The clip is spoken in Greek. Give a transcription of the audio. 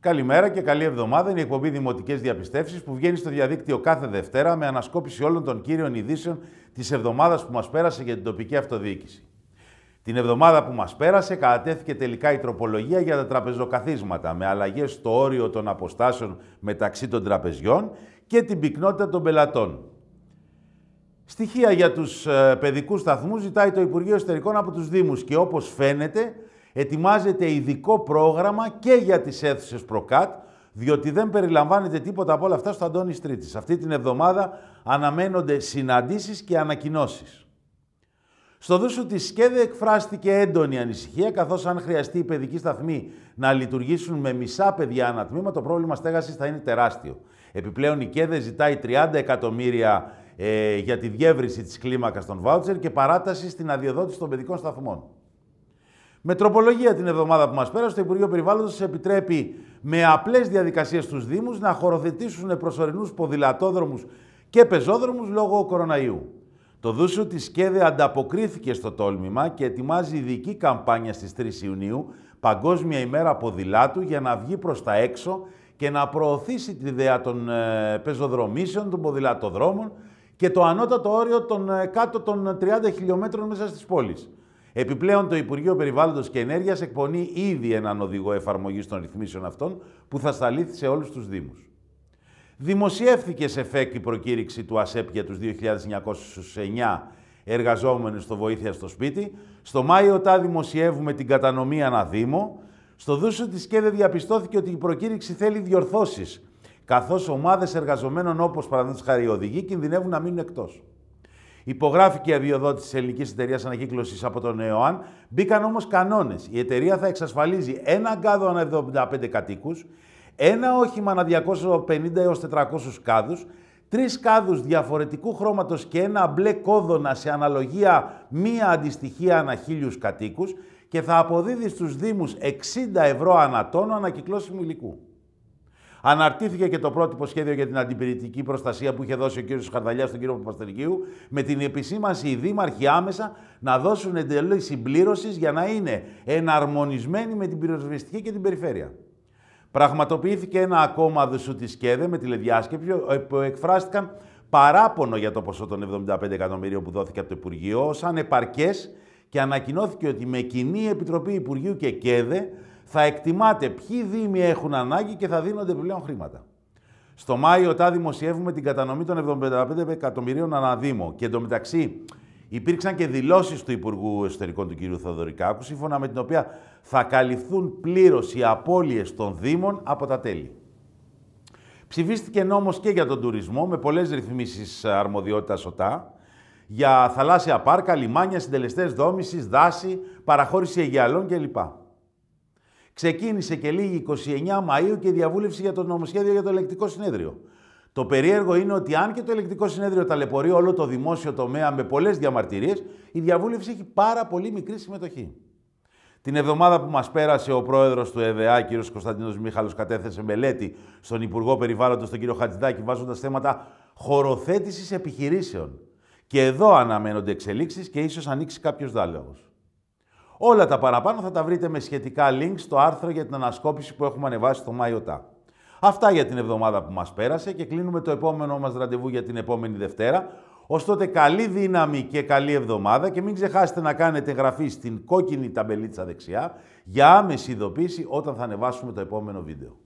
Καλημέρα και καλή εβδομάδα. Είναι η εκπομπή Δημοτικές Διαπιστεύσεις που βγαίνει στο διαδίκτυο κάθε Δευτέρα με ανασκόπηση όλων των κύριων ειδήσεων της εβδομάδας που μας πέρασε για την τοπική αυτοδιοίκηση. Την εβδομάδα που μας πέρασε, κατατέθηκε τελικά η τροπολογία για τα τραπεζοκαθίσματα με αλλαγές στο όριο των αποστάσεων μεταξύ των τραπεζιών και την πυκνότητα των πελατών. Στοιχεία για τους ε, παιδικούς σταθμούς ζητάει το Υπουργείο Εστερικών από τους Δήμους και όπως φαίνεται ετοιμάζεται ειδικό πρόγραμμα και για τις αίθουσες προκάτ, διότι δεν περιλαμβάνεται τίποτα από όλα αυτά στο Αντώνη Στρίτης. Αυτή την εβδομάδα αναμένονται συναντήσεις και ανακοινώσεις. Στο δούσου της ΣΚΕΔΕ εκφράστηκε έντονη ανησυχία, καθώς αν χρειαστεί οι παιδικοί σταθμοί να λειτουργήσουν με μισά παιδιά ανά τμήμα, το πρόβλημα στέγασης θα είναι τεράστιο. Επιπλέον η ΚΕΔΕ ζητάει 30 εκατομμύρια ε, για τη διεύρυνση της κλίμακας των βάουτσερ και παράταση στην αδειοδότηση των παιδικών σταθμών. Με τροπολογία την εβδομάδα που μας πέρασε, το Υπουργείο Περιβάλλοντος επιτρέπει με απλές διαδικασίες στους Δήμους να χωροθετήσουν προσωρινούς ποδηλατόδρομους και πεζόδρομους λόγω κοροναϊού. Το Δούσιο της ΣΚΕΔΕ ανταποκρίθηκε στο τόλμημα και ετοιμάζει ειδική καμπάνια στις 3 Ιουνίου, Παγκόσμια ημέρα ποδηλάτου, για να βγει προς τα έξω και να προωθήσει την ιδέα των ε, πεζοδρομήσεων, των ποδηλατοδρόμων και το ανώτατο όριο των ε, κάτω των 30 χιλιόμετρων μέσα στις πόλεις. Επιπλέον, το Υπουργείο Περιβάλλοντος και Ενέργειας εκπονεί ήδη έναν οδηγό εφαρμογής των ρυθμίσεων αυτών που θα σταλήθει σε όλους τους Δήμους. Δημοσιεύθηκε σε ΦΕΚ η προκήρυξη του ΑΣΕΠ για τους 2.909 εργαζόμενους στο Βοήθεια στο Σπίτι. Στο Μάιο, τά δημοσιεύουμε την κατανομή ανα Δήμο, στο δούσο της ΚΕΔΕ διαπιστώθηκε ότι η προκήρυξη θέλει διορθώσεις, καθώς ομάδες εργαζομένων όπως παραδείγματος χάρη κινδυνεύουν να μείνουν εκτός. Υπογράφηκε η αδειοδότηση της Ελληνικής Εταιρείας Ανακύκλωσης από τον ΕΟΑΝ. Μπήκαν όμως κανόνες. Η εταιρεία θα εξασφαλίζει ένα κάδο ανά 75 κατοίκους, ένα όχημα ανά 250 έω 400 κάδους, τρεις κάδους διαφορετικού χρώματος και ένα μπλε κόδωνα σε αναλογία μία αντιστοιχία ανά χίλιους κατοίκους και θα αποδίδει στους δήμους 60 ευρώ ανατόνο ανακυκλώσιμου υλικού. Αναρτήθηκε και το πρότυπο σχέδιο για την αντιπηρετική προστασία που είχε δώσει ο κ. Χαρδαλιά στον κ. Παπαστελικίου, με την επισήμανση οι δήμαρχοι άμεσα να δώσουν εντελώ συμπλήρωσης για να είναι εναρμονισμένοι με την πυροσβεστική και την περιφέρεια. Πραγματοποιήθηκε ένα ακόμα δουσού της ΚΕΔΕ με τηλεδιάσκεψη, όπου ε, εκφράστηκαν παράπονο για το ποσό των 75 εκατομμυρίων που δόθηκε από το Υπουργείο, σαν επαρκέ και ανακοινώθηκε ότι με κοινή επιτροπή Υπουργείου και ΚΕΔΕ θα εκτιμάτε ποιοι δήμοι έχουν ανάγκη και θα δίνονται επιπλέον χρήματα. Στο Μάιο, τα δημοσιεύουμε την κατανομή των 75 εκατομμυρίων αναδήμο. Και εντωμεταξύ, υπήρξαν και δηλώσεις του Υπουργού Εσωτερικών, του κ. Θοδωρικάκου, σύμφωνα με την οποία θα καλυφθούν πλήρως οι απώλειες των Δήμων από τα τέλη. Ψηφίστηκε νόμος και για τον τουρισμό, με πολλές ρυθμίσεις αρμοδιότητας ΟΤΑ, για θαλάσσια πάρκα, λιμάνια, συντελεστές δόμησης, δάση, παραχώρηση αιγιαλών κλπ. Ξεκίνησε και λίγη 29 Μαΐου και η διαβούλευση για το νομοσχέδιο για το ελεκτικό συνέδριο. Το περίεργο είναι ότι αν και το ελεκτικό συνέδριο ταλαιπωρεί όλο το δημόσιο τομέα με πολλές διαμαρτυρίες, η διαβούλευση έχει πάρα πολύ μικρή συμμετοχή. Την εβδομάδα που μας πέρασε, ο Πρόεδρος του ΕΔΑ, κ. Κωνσταντίνος Μίχαλος, κατέθεσε μελέτη στον Υπουργό Περιβάλλοντος, τον κ. Χατζηδάκη, βάζοντας θέματα χωροθέτησης επιχειρήσεων. Και εδώ αναμένονται εξελίξεις και ίσως ανοίξει κάποιος διάλογος. Όλα τα παραπάνω θα τα βρείτε με σχετικά links στο άρθρο για την ανασκόπηση που έχουμε ανεβάσει στο MyOTA. Αυτά για την εβδομάδα που μας πέρασε και κλείνουμε το επόμενό μας ραντεβού για την επόμενη Δευτέρα. Ωστότε καλή δύναμη και καλή εβδομάδα και μην ξεχάσετε να κάνετε εγγραφή στην κόκκινη ταμπελίτσα δεξιά για άμεση ειδοποίηση όταν θα ανεβάσουμε το επόμενο βίντεο.